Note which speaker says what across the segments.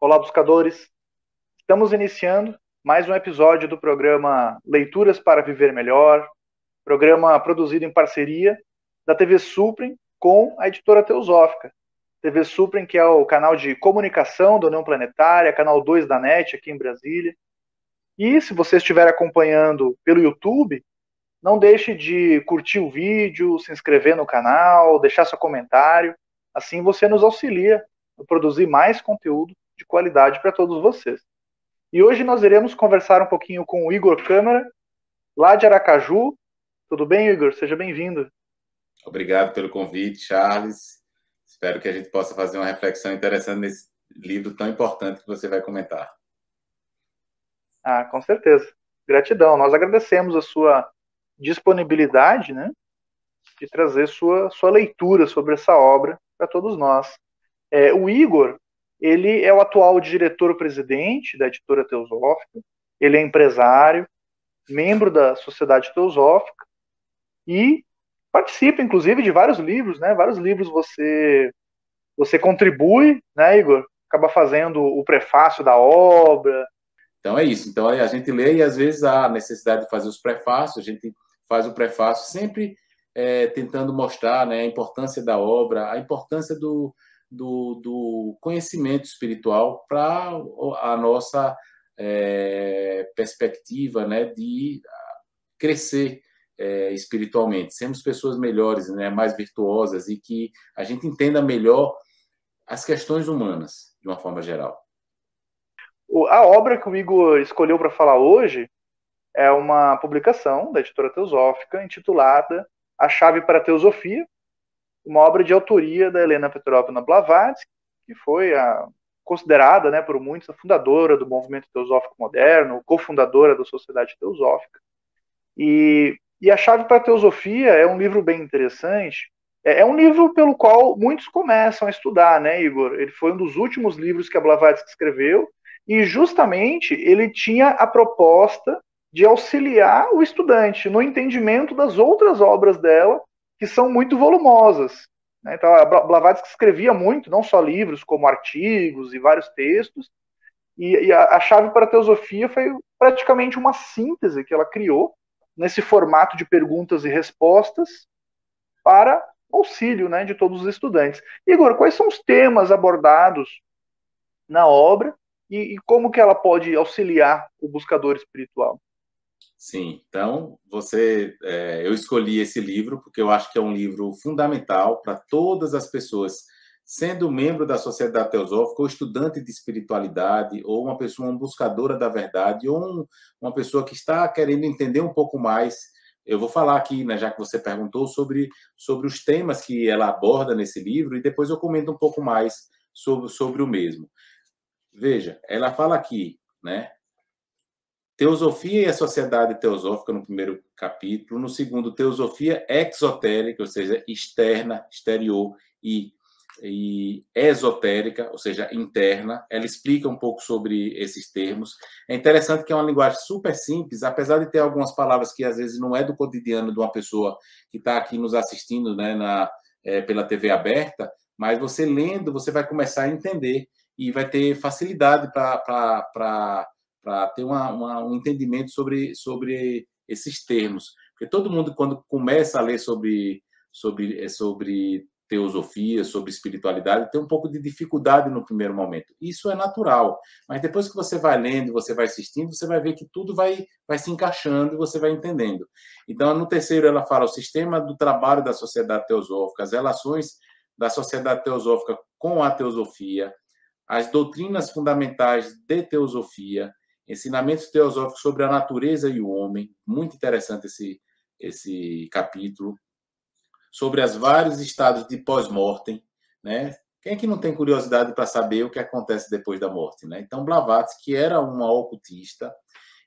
Speaker 1: Olá, buscadores! Estamos iniciando mais um episódio do programa Leituras para Viver Melhor, programa produzido em parceria da TV Suprem com a editora Teosófica. TV Suprem, que é o canal de comunicação da União Planetária, canal 2 da NET aqui em Brasília. E se você estiver acompanhando pelo YouTube, não deixe de curtir o vídeo, se inscrever no canal, deixar seu comentário. Assim você nos auxilia a produzir mais conteúdo de qualidade para todos vocês. E hoje nós iremos conversar um pouquinho com o Igor Câmara, lá de Aracaju. Tudo bem, Igor? Seja bem-vindo.
Speaker 2: Obrigado pelo convite, Charles. Espero que a gente possa fazer uma reflexão interessante nesse livro tão importante que você vai comentar.
Speaker 1: Ah, com certeza. Gratidão. Nós agradecemos a sua disponibilidade, né, de trazer sua, sua leitura sobre essa obra para todos nós. É, o Igor, ele é o atual diretor-presidente da editora Teosófica, ele é empresário, membro da Sociedade Teosófica e participa, inclusive, de vários livros, né? Vários livros você você contribui, né, Igor? Acaba fazendo o prefácio da obra.
Speaker 2: Então é isso. Então a gente lê e às vezes há necessidade de fazer os prefácios. A gente faz o prefácio sempre é, tentando mostrar né, a importância da obra, a importância do, do, do conhecimento espiritual para a nossa é, perspectiva né, de ah, crescer é, espiritualmente, sermos pessoas melhores, né, mais virtuosas e que a gente entenda melhor as questões humanas de uma forma geral.
Speaker 1: A obra que o Igor escolheu para falar hoje é uma publicação da editora teosófica intitulada A Chave para a Teosofia, uma obra de autoria da Helena Petrovna Blavatsky, que foi a, considerada né, por muitos a fundadora do movimento teosófico moderno, cofundadora da Sociedade Teosófica. E, e A Chave para a Teosofia é um livro bem interessante. É, é, um livro pelo qual muitos começam a estudar, né, Igor? Ele foi um dos últimos livros que a Blavatsky escreveu, e justamente ele tinha a proposta de auxiliar o estudante no entendimento das outras obras dela que são muito volumosas. Né? Então, Blavatsky escrevia muito, não só livros, como artigos e vários textos, e, e a, a, chave para a teosofia foi praticamente uma síntese que ela criou nesse formato de perguntas e respostas para auxílio né, de todos os estudantes. Igor, quais são os temas abordados na obra e, e como que ela pode auxiliar o buscador espiritual?
Speaker 2: Sim, então você, é, eu escolhi esse livro porque eu acho que é um livro fundamental para todas as pessoas, sendo membro da sociedade teosófica, ou estudante de espiritualidade, ou uma pessoa uma buscadora da verdade, ou um, uma pessoa que está querendo entender um pouco mais. Eu vou falar aqui, né, já que você perguntou sobre sobre os temas que ela aborda nesse livro e depois eu comento um pouco mais sobre sobre o mesmo. Veja, ela fala aqui, né? Teosofia e a sociedade teosófica no primeiro capítulo, no segundo, teosofia exotérica, ou seja, externa, exterior, e, e esotérica, ou seja, interna. Ela explica um pouco sobre esses termos. É interessante que é uma linguagem super simples, apesar de ter algumas palavras que às vezes não é do cotidiano de uma pessoa que está aqui nos assistindo né, na, é, pela TV aberta, mas você lendo, você vai começar a entender e vai ter facilidade para para ter uma, uma, um entendimento sobre, sobre esses termos. Porque todo mundo, quando começa a ler sobre, sobre, é, sobre teosofia, sobre espiritualidade, tem um pouco de dificuldade no primeiro momento. Isso é natural. Mas depois que você vai lendo, você vai assistindo, você vai ver que tudo vai, vai se encaixando e você vai entendendo. Então, no terceiro, ela fala o sistema do trabalho da sociedade teosófica, as relações da sociedade teosófica com a teosofia, as doutrinas fundamentais de teosofia, Ensinamentos teosóficos sobre a natureza e o homem. Muito interessante esse, esse capítulo. Sobre os vários estados de pós-mortem, né? Quem é que não tem curiosidade para saber o que acontece depois da morte, né? Então Blavatsky era uma ocultista,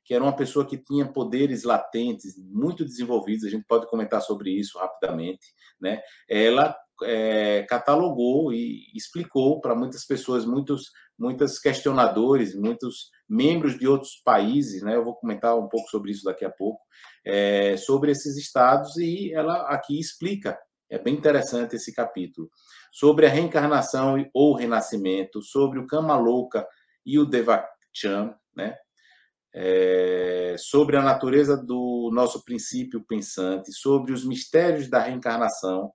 Speaker 2: que era uma pessoa que tinha poderes latentes muito desenvolvidos, a gente pode comentar sobre isso rapidamente, né? Ela é, catalogou e explicou para muitas pessoas muitos muitos questionadores, muitos membros de outros países, né? Eu vou comentar um pouco sobre isso daqui a pouco, é, sobre esses estados e ela aqui explica. É bem interessante esse capítulo sobre a reencarnação ou renascimento, sobre o Kama Louca e o Devachan, né? É, sobre a natureza do nosso princípio pensante, sobre os mistérios da reencarnação,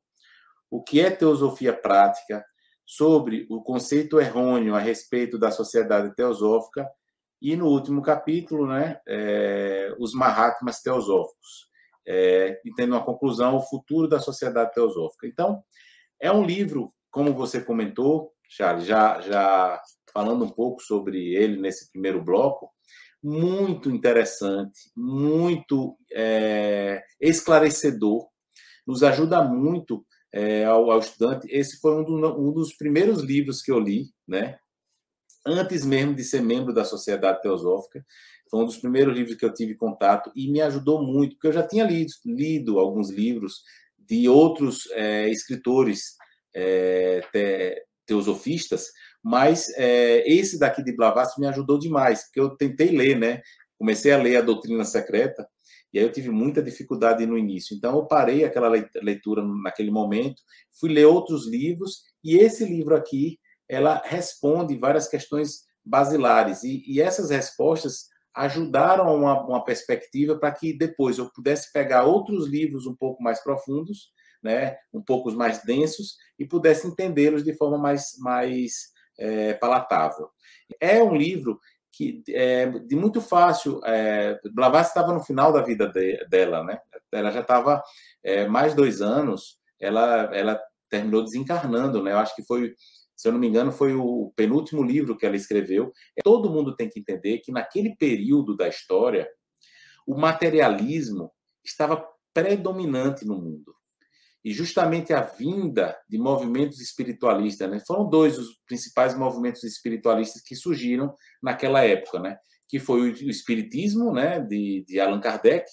Speaker 2: o que é teosofia prática, sobre o conceito errôneo a respeito da sociedade teosófica e no último capítulo, né, é, os Mahatmas teosóficos, é, e tendo uma conclusão, o futuro da sociedade teosófica. Então, é um livro, como você comentou, Charles, já, já falando um pouco sobre ele nesse primeiro bloco, muito interessante, muito é, esclarecedor, nos ajuda muito é, ao, ao, estudante. Esse foi um, do, um, dos primeiros livros que eu li, né? Antes mesmo de ser membro da Sociedade Teosófica, foi um dos primeiros livros que eu tive contato e me ajudou muito, porque eu já tinha lido, lido alguns livros de outros é, escritores é, te, teosofistas, mas é, esse daqui de Blavatsky me ajudou demais, porque eu tentei ler, né? Comecei a ler a Doutrina Secreta, e aí eu tive muita dificuldade no início. Então eu parei aquela leitura naquele momento, fui ler outros livros e esse livro aqui, ela responde várias questões basilares e, e essas respostas ajudaram uma, uma perspectiva para que depois eu pudesse pegar outros livros um pouco mais profundos, né, um pouco mais densos e pudesse entendê-los de forma mais, mais é, palatável. É um livro que é de muito fácil. É, Blavatsky estava no final da vida de, dela, né? Ela já estava é, mais dois anos. Ela, ela terminou desencarnando, né? Eu acho que foi, se eu não me engano, foi o penúltimo livro que ela escreveu. É, todo mundo tem que entender que naquele período da história o materialismo estava predominante no mundo e justamente a vinda de movimentos espiritualistas, né? Foram dois os principais movimentos espiritualistas que surgiram naquela época, né? Que foi o espiritismo, né, de, de Allan Kardec,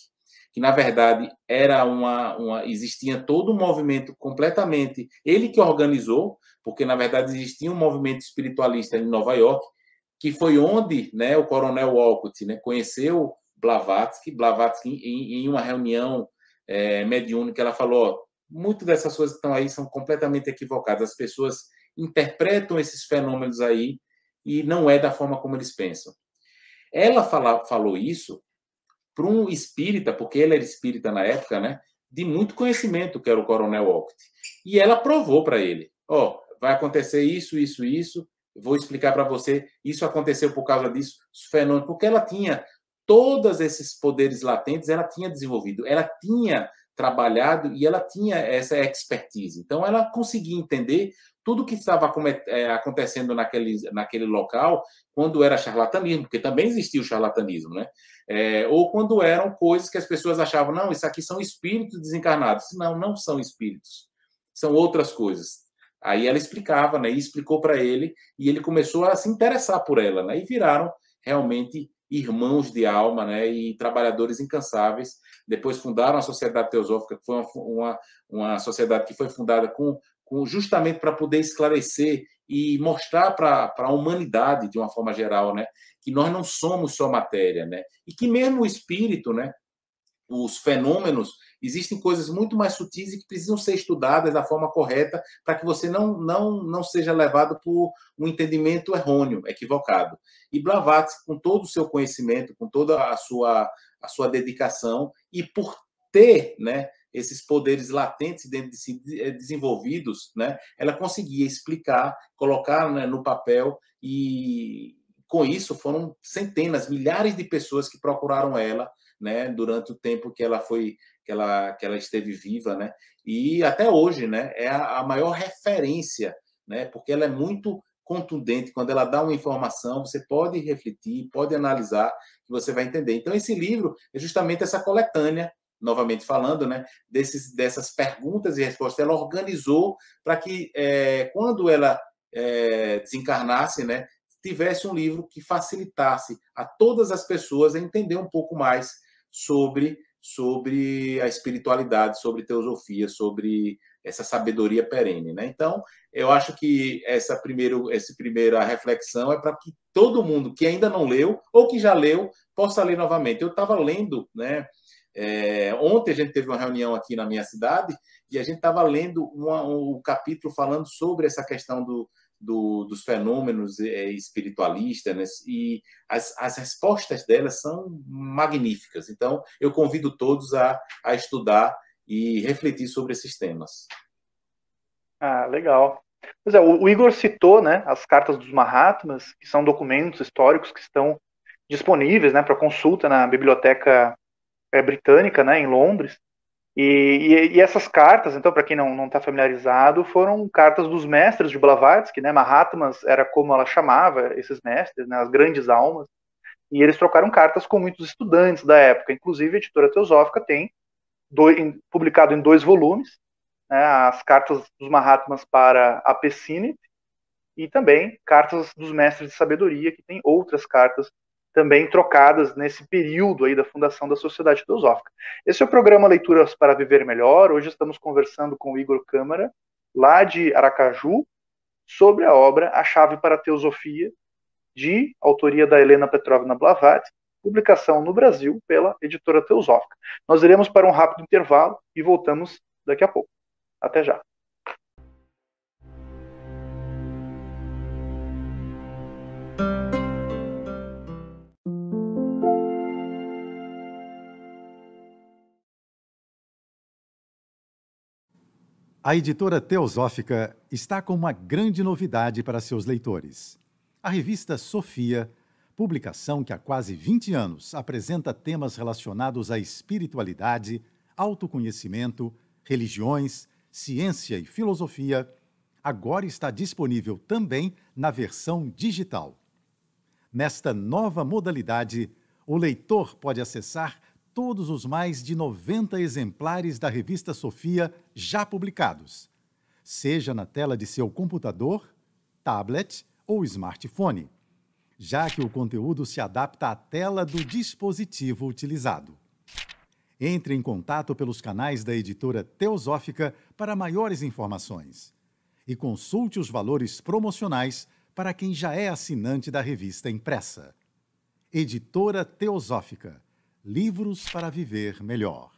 Speaker 2: que na verdade era uma, uma, existia todo um movimento completamente ele que organizou, porque na verdade existia um movimento espiritualista em Nova York, que foi onde, né, o Coronel Walcott, né, conheceu Blavatsky, Blavatsky em, em uma reunião é, mediúnica, ela falou, Muitas dessas coisas que estão aí são completamente equivocadas. As pessoas interpretam esses fenômenos aí e não é da forma como eles pensam. Ela fala, falou isso para um espírita, porque ele era espírita na época, né? De muito conhecimento, que era o Coronel Oct. E ela provou para ele: ó, oh, vai acontecer isso, isso, isso. Vou explicar para você. Isso aconteceu por causa disso, fenômeno, porque ela tinha todos esses poderes latentes, ela tinha desenvolvido, ela tinha trabalhado e ela tinha essa expertise. Então, ela conseguia entender tudo o que estava é, acontecendo naquele, naquele local, quando era charlatanismo, porque também existia o charlatanismo, né? É, ou quando eram coisas que as pessoas achavam, não, isso aqui são espíritos desencarnados. Não, não são espíritos, são outras coisas. Aí ela explicava, né? E explicou para ele, e ele começou a se interessar por ela, né? E viraram realmente irmãos de alma né, e trabalhadores incansáveis. Depois fundaram a Sociedade Teosófica, que foi uma, uma, uma sociedade que foi fundada com, com justamente para poder esclarecer e mostrar para a humanidade, de uma forma geral, né, que nós não somos só matéria, né, e que mesmo o espírito, né, os fenômenos, existem coisas muito mais sutis e que precisam ser estudadas da forma correta para que você não, não, não seja levado por um entendimento errôneo, equivocado. E Blavatsky, com todo o seu conhecimento, com toda a sua, a sua dedicação e por ter né, esses poderes latentes dentro de si eh, desenvolvidos, né, ela conseguia explicar, colocar né, no papel e com isso foram centenas, milhares de pessoas que procuraram ela né, durante o tempo que ela foi que ela, que ela esteve viva, né? E até hoje, né, é a, a maior referência, né? Porque ela é muito contundente quando ela dá uma informação, você pode refletir, pode analisar, que você vai entender. Então esse livro é justamente essa coletânea novamente falando, né, desses, dessas perguntas e respostas, ela organizou para que, é, quando ela é, desencarnasse, né, tivesse um livro que facilitasse a todas as pessoas a entender um pouco mais sobre sobre a espiritualidade, sobre teosofia, sobre essa sabedoria perene, né? Então, eu acho que essa primeiro essa primeira reflexão é para que todo mundo que ainda não leu ou que já leu possa ler novamente. Eu estava lendo, né? É, ontem a gente teve uma reunião aqui na minha cidade e a gente estava lendo uma, um capítulo falando sobre essa questão do, do, dos fenômenos é, espiritualistas né? e as, as, respostas delas são magníficas. Então, eu convido todos a, a estudar e refletir sobre esses temas.
Speaker 1: Ah, legal. Pois é, o, o Igor citou né, as cartas dos Mahatmas, que são documentos históricos que estão disponíveis né, para consulta na Biblioteca é, Britânica, né, em Londres. E, e, e, essas cartas, então, para quem não está familiarizado, foram cartas dos mestres de Blavatsky, né? Mahatmas era como ela chamava esses mestres, né? as grandes almas. E eles trocaram cartas com muitos estudantes da época. Inclusive, a editora Teosófica tem em, publicado em dois volumes né? as cartas dos Mahatmas para a Pessinit e também cartas dos mestres de sabedoria, que tem outras cartas também trocadas nesse período aí da fundação da Sociedade Teosófica. Esse é o programa Leituras para Viver Melhor. Hoje estamos conversando com o Igor Câmara, lá de Aracaju, sobre a obra A Chave para a Teosofia, de autoria da Helena Petrovna Blavatsky, publicação no Brasil pela editora Teosófica. Nós iremos para um rápido intervalo e voltamos daqui a pouco. Até já.
Speaker 3: A editora Teosófica está com uma grande novidade para seus leitores. A revista Sofia, publicação que há quase 20 anos apresenta temas relacionados à espiritualidade, autoconhecimento, religiões, ciência e filosofia, agora está disponível também na versão digital. Nesta nova modalidade, o leitor pode acessar todos os mais de 90 exemplares da revista Sofia já publicados, seja na tela de seu computador, tablet ou smartphone, já que o conteúdo se adapta à tela do dispositivo utilizado. Entre em contato pelos canais da editora Teosófica para maiores informações e consulte os valores promocionais para quem já é assinante da revista impressa. Editora Teosófica Livros para Viver Melhor.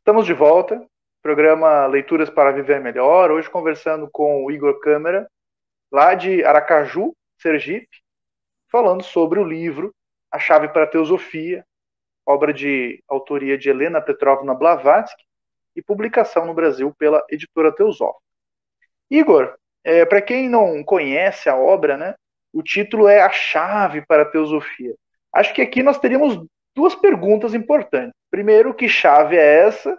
Speaker 1: Estamos de volta, programa Leituras para Viver Melhor, hoje conversando com o Igor Câmara, lá de Aracaju, Sergipe, falando sobre o livro A Chave para a Teosofia, obra de autoria de Helena Petrovna Blavatsky e publicação no Brasil pela editora Teosófica. Igor, é, para quem não conhece a obra, né, o título é A Chave para a Teosofia. Acho que aqui nós teríamos duas perguntas importantes. Primeiro, que chave é essa?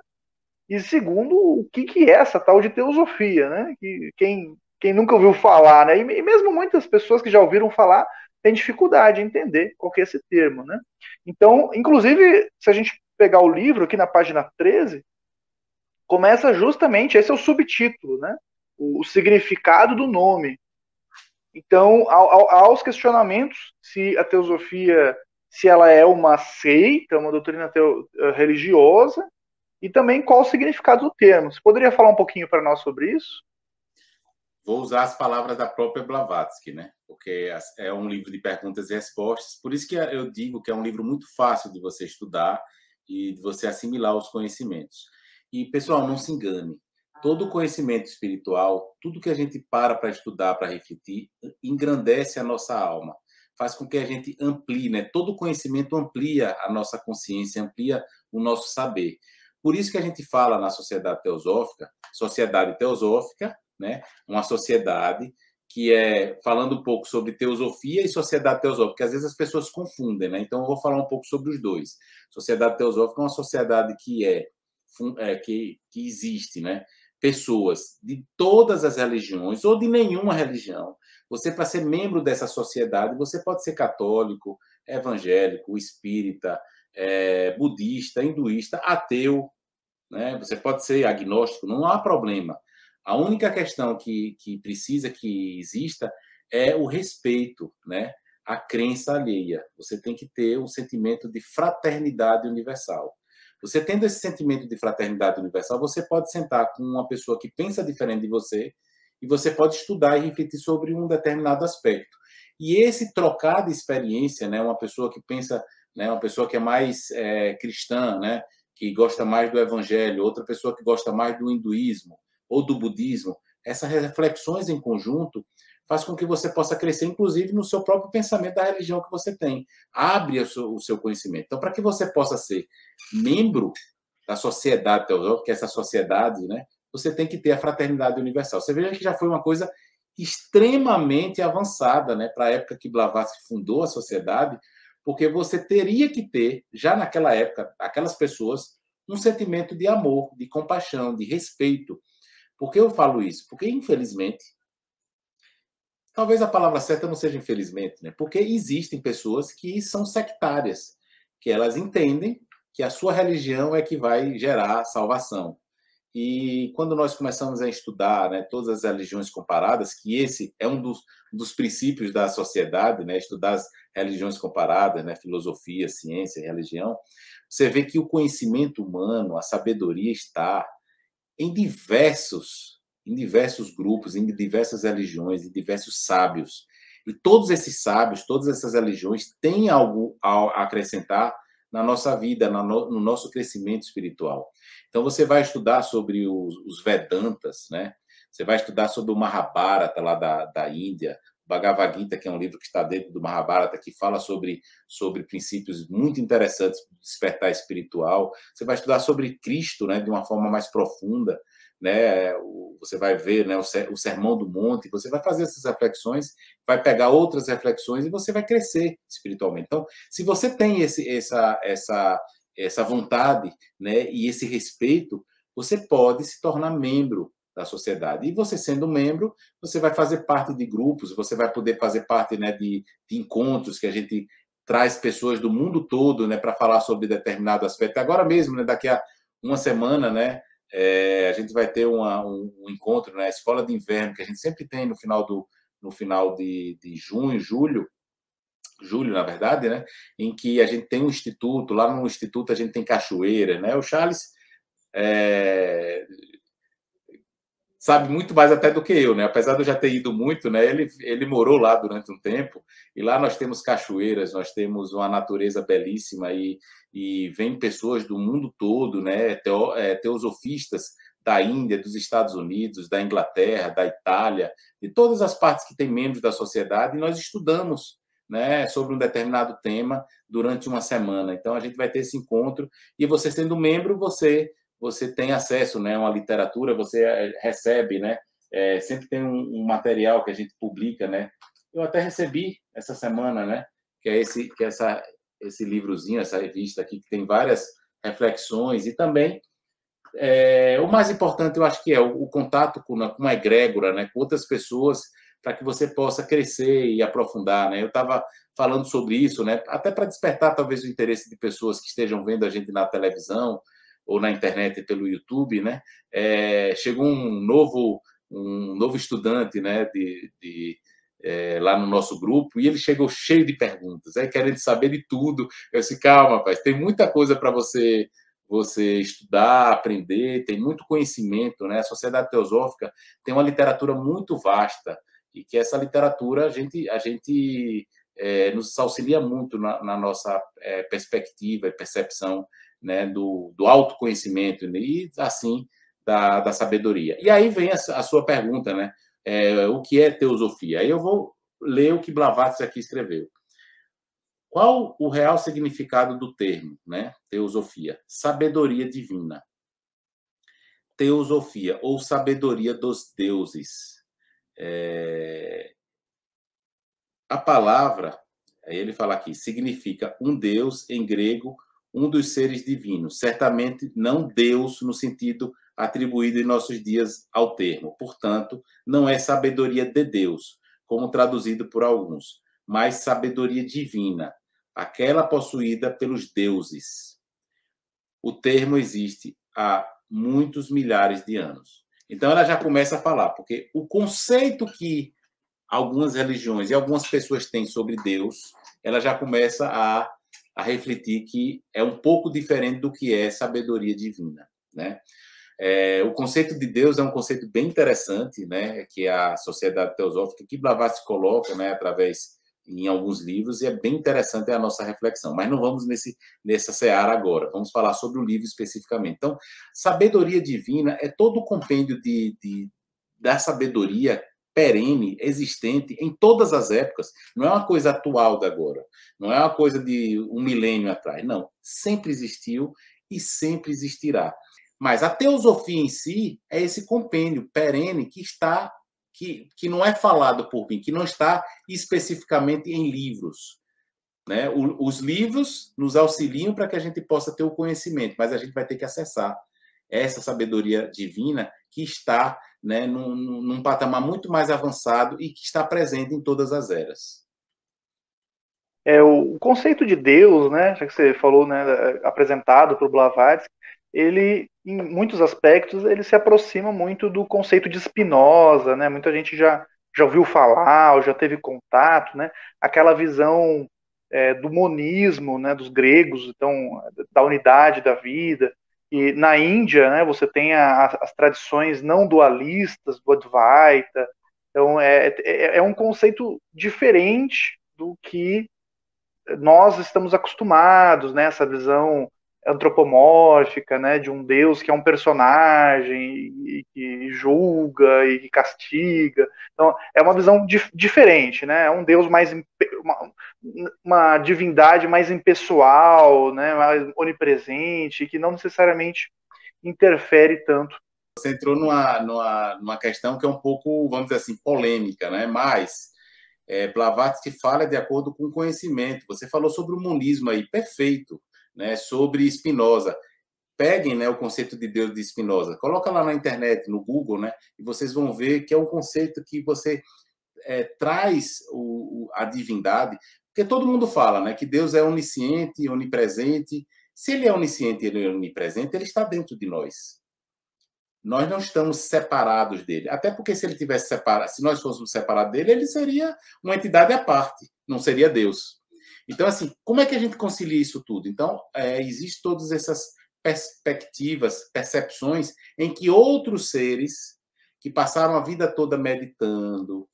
Speaker 1: E segundo, o que, que é essa tal de teosofia? Né? Que, quem, quem nunca ouviu falar, né? e mesmo muitas pessoas que já ouviram falar tem dificuldade em entender qual que é esse termo, né? Então, inclusive, se a gente pegar o livro aqui na página 13, começa justamente, esse é o subtítulo, né? O, o significado do nome. Então, ao, ao, aos questionamentos se a teosofia, se ela é uma seita, uma doutrina teo, eh, religiosa, e também qual o significado do termo. Você poderia falar um pouquinho para nós sobre isso?
Speaker 2: vou usar as palavras da própria Blavatsky, né? Porque é um livro de perguntas e respostas. Por isso que eu digo que é um livro muito fácil de você estudar e de você assimilar os conhecimentos. E pessoal, não se engane. Todo conhecimento espiritual, tudo que a gente para para estudar, para refletir, engrandece a nossa alma. Faz com que a gente amplie, né? Todo conhecimento amplia a nossa consciência, amplia o nosso saber. Por isso que a gente fala na sociedade teosófica, sociedade teosófica né? Uma sociedade que é falando um pouco sobre teosofia e sociedade teosófica, porque às vezes as pessoas confundem, né? Então eu vou falar um pouco sobre os dois. Sociedade teosófica é uma sociedade que é, é que, que existe, né? Pessoas de todas as religiões ou de nenhuma religião. Você para ser membro dessa sociedade, você pode ser católico, evangélico, espírita, é, budista, hinduísta, ateu, né? Você pode ser agnóstico, não há problema. A única questão que, que precisa que exista é o respeito, né? A crença alheia. Você tem que ter um sentimento de fraternidade universal. Você tendo esse sentimento de fraternidade universal, você pode sentar com uma pessoa que pensa diferente de você e você pode estudar e refletir sobre um determinado aspecto. E esse trocar de experiência, né? Uma pessoa que pensa, né? Uma pessoa que é mais é, cristã, né? Que gosta mais do evangelho, outra pessoa que gosta mais do hinduísmo, ou do budismo, essas reflexões em conjunto faz com que você possa crescer, inclusive, no seu próprio pensamento da religião que você tem. Abre o seu, conhecimento. Então, para que você possa ser membro da sociedade teosófica, que é essa sociedade, né, você tem que ter a fraternidade universal. Você veja que já foi uma coisa extremamente avançada né, para a época que Blavatsky fundou a sociedade, porque você teria que ter, já naquela época, aquelas pessoas, um sentimento de amor, de compaixão, de respeito, por que eu falo isso? Porque, infelizmente, talvez a palavra certa não seja infelizmente, né? Porque existem pessoas que são sectárias, que elas entendem que a sua religião é que vai gerar salvação. E quando nós começamos a estudar né, todas as religiões comparadas, que esse é um dos, dos princípios da sociedade, né, estudar as religiões comparadas, né, filosofia, ciência, religião, você vê que o conhecimento humano, a sabedoria está em diversos, em diversos grupos, em diversas religiões, em diversos sábios. E todos esses sábios, todas essas religiões têm algo a acrescentar na nossa vida, no, nosso crescimento espiritual. Então você vai estudar sobre os, Vedantas, né? Você vai estudar sobre o Mahabharata lá da, da Índia, Bhagavad Gita, que é um livro que está dentro do Mahabharata, que fala sobre, sobre princípios muito interessantes do despertar espiritual. Você vai estudar sobre Cristo né, de uma forma mais profunda. Né, você vai ver né, o, o Sermão do Monte, você vai fazer essas reflexões, vai pegar outras reflexões e você vai crescer espiritualmente. Então, se você tem esse, essa, essa, essa vontade né, e esse respeito, você pode se tornar membro da sociedade. E você sendo membro, você vai fazer parte de grupos, você vai poder fazer parte né, de, de encontros que a gente traz pessoas do mundo todo né, para falar sobre determinado aspecto. Agora mesmo, né, daqui a uma semana, né, é, a gente vai ter uma, um, um, encontro na né, Escola de Inverno, que a gente sempre tem no final, do, no final de, de junho, julho, julho, na verdade, né, em que a gente tem um instituto, lá no instituto a gente tem cachoeira, né, o Charles é, sabe muito mais até do que eu, né? Apesar de eu já ter ido muito, né? Ele, ele morou lá durante um tempo e lá nós temos cachoeiras, nós temos uma natureza belíssima e, e vem pessoas do mundo todo, né? Teo, é, teosofistas da Índia, dos Estados Unidos, da Inglaterra, da Itália, de todas as partes que têm membros da sociedade e nós estudamos né, sobre um determinado tema durante uma semana. Então a gente vai ter esse encontro e você sendo membro, você você tem acesso né, a uma literatura, você eh, recebe, né? É, sempre tem um, um, material que a gente publica, né? Eu até recebi essa semana, né? Que é esse, que é essa, esse livrozinho, essa revista aqui, que tem várias reflexões e também é, o mais importante, eu acho que é o, o contato com, com a egrégora, né, com outras pessoas, para que você possa crescer e aprofundar. Né? Eu estava falando sobre isso, né, até para despertar talvez o interesse de pessoas que estejam vendo a gente na televisão ou na internet pelo YouTube, né? É, chegou um novo um novo estudante, né? De, de é, lá no nosso grupo e ele chegou cheio de perguntas, é querendo saber de tudo. Eu disse calma, rapaz, tem muita coisa para você você estudar, aprender, tem muito conhecimento, né? A sociedade teosófica tem uma literatura muito vasta e que essa literatura a gente a gente é, nos auxilia muito na, na nossa é, perspectiva e percepção né, do, do autoconhecimento e, assim, da, da sabedoria. E aí vem a, a sua pergunta, né? É, o que é teosofia? Aí eu vou ler o que Blavatsky aqui escreveu. Qual o real significado do termo, né? Teosofia, sabedoria divina. Teosofia, ou sabedoria dos deuses. É... A palavra, ele fala aqui, significa um deus em grego um dos seres divinos, certamente não Deus no sentido atribuído em nossos dias ao termo. Portanto, não é sabedoria de Deus, como traduzido por alguns, mas sabedoria divina, aquela possuída pelos deuses. O termo existe há muitos milhares de anos. Então ela já começa a falar, porque o conceito que algumas religiões e algumas pessoas têm sobre Deus, ela já começa a a refletir que é um pouco diferente do que é sabedoria divina, né? É, o conceito de Deus é um conceito bem interessante, né? Que a sociedade teosófica que Blavatsky coloca, né? Através em alguns livros e é bem interessante é a nossa reflexão. Mas não vamos nesse nessa seara agora. Vamos falar sobre o livro especificamente. Então, sabedoria divina é todo o compêndio de, de da sabedoria perene, existente em todas as épocas. Não é uma coisa atual da agora, não é uma coisa de um milênio atrás, não. Sempre existiu e sempre existirá. Mas a teosofia em si é esse compêndio perene que está que, que não é falado por mim, que não está especificamente em livros. Né? O, os livros nos auxiliam para que a gente possa ter o conhecimento, mas a gente vai ter que acessar essa sabedoria divina que está né, num, num patamar muito mais avançado e que está presente em todas as eras.
Speaker 1: É, o conceito de Deus, né, já que você falou, né, é, apresentado por Blavatsky, ele, em muitos aspectos, ele se aproxima muito do conceito de Spinoza, né, muita gente já, já ouviu falar, ou já teve contato, né, aquela visão é, do monismo, né, dos gregos, então, da unidade da vida, e na Índia, né, você tem a, as tradições não dualistas do Advaita, então é, é, é, um conceito diferente do que nós estamos acostumados, né, essa visão antropomórfica, né, de um Deus que é um personagem e que julga e que castiga. Então é uma visão dif diferente, né, é um Deus mais uma, uma divindade mais impessoal, né, mais onipresente, que não necessariamente interfere tanto. Você entrou numa, numa, numa questão que é um pouco, vamos
Speaker 2: dizer assim, polêmica, né? mas é, Blavatsky fala de acordo com o conhecimento. Você falou sobre o monismo aí, perfeito, né? sobre Spinoza. Peguem né, o conceito de Deus de Spinoza, coloca lá na internet, no Google, né, e vocês vão ver que é um conceito que você é, traz o, a divindade porque todo mundo fala né, que Deus é onisciente, onipresente. Se ele é onisciente e ele é onipresente, ele está dentro de nós. Nós não estamos separados dele. Até porque se ele tivesse separado, se nós fôssemos separados dele, ele seria uma entidade à parte, não seria Deus. Então, assim, como é que a gente concilia isso tudo? Então, é, existem todas essas perspectivas, percepções em que outros seres que passaram a vida toda meditando,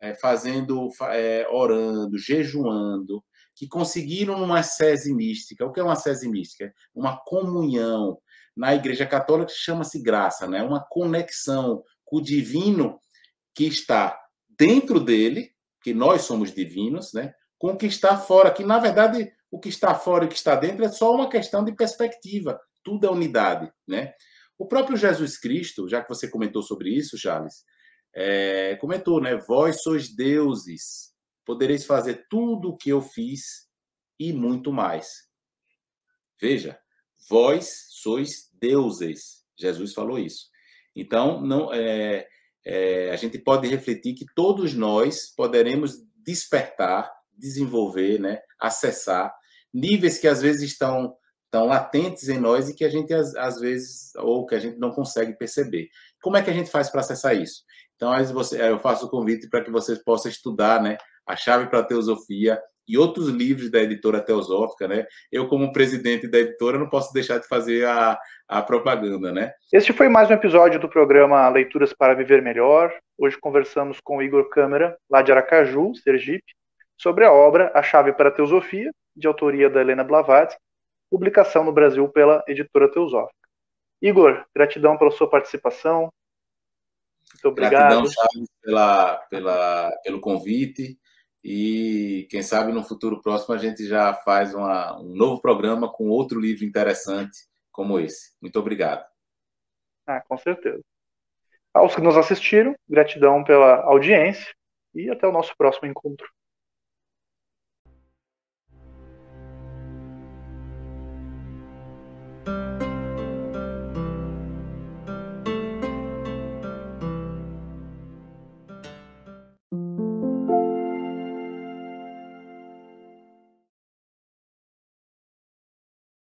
Speaker 2: é, fazendo, é, orando, jejuando, que conseguiram uma sese mística. O que é uma sese mística? É uma comunhão. Na Igreja Católica chama-se graça, né? Uma conexão com o divino que está dentro dele, que nós somos divinos, né? Com o que está fora, que na verdade o que está fora e o que está dentro é só uma questão de perspectiva. Tudo é unidade, né? O próprio Jesus Cristo, já que você comentou sobre isso, Charles, é, comentou, né? Vós sois deuses, podereis fazer tudo o que eu fiz e muito mais. Veja, vós sois deuses. Jesus falou isso. Então, não é, é, a gente pode refletir que todos nós poderemos despertar, desenvolver, né, acessar níveis que às vezes estão tão latentes em nós e que a gente às, às vezes ou que a gente não consegue perceber. Como é que a gente faz para acessar isso? Então, aí você, eu faço o convite para que vocês possam estudar, né? A Chave para a Teosofia e outros livros da editora teosófica, né? Eu, como presidente da editora, não posso deixar de fazer a, a propaganda, né?
Speaker 1: Este foi mais um episódio do programa Leituras para Viver Melhor. Hoje conversamos com o Igor Câmara, lá de Aracaju, Sergipe, sobre a obra A Chave para a Teosofia, de autoria da Helena Blavatsky, publicação no Brasil pela editora teosófica. Igor, gratidão pela sua participação, muito obrigado. Gratidão, Charles,
Speaker 2: pela, pela, pelo convite. E quem sabe no futuro próximo a gente já faz uma, um novo programa com outro livro interessante como esse. Muito
Speaker 1: obrigado. Ah, com certeza. Aos que nos assistiram, gratidão pela audiência e até o nosso próximo encontro.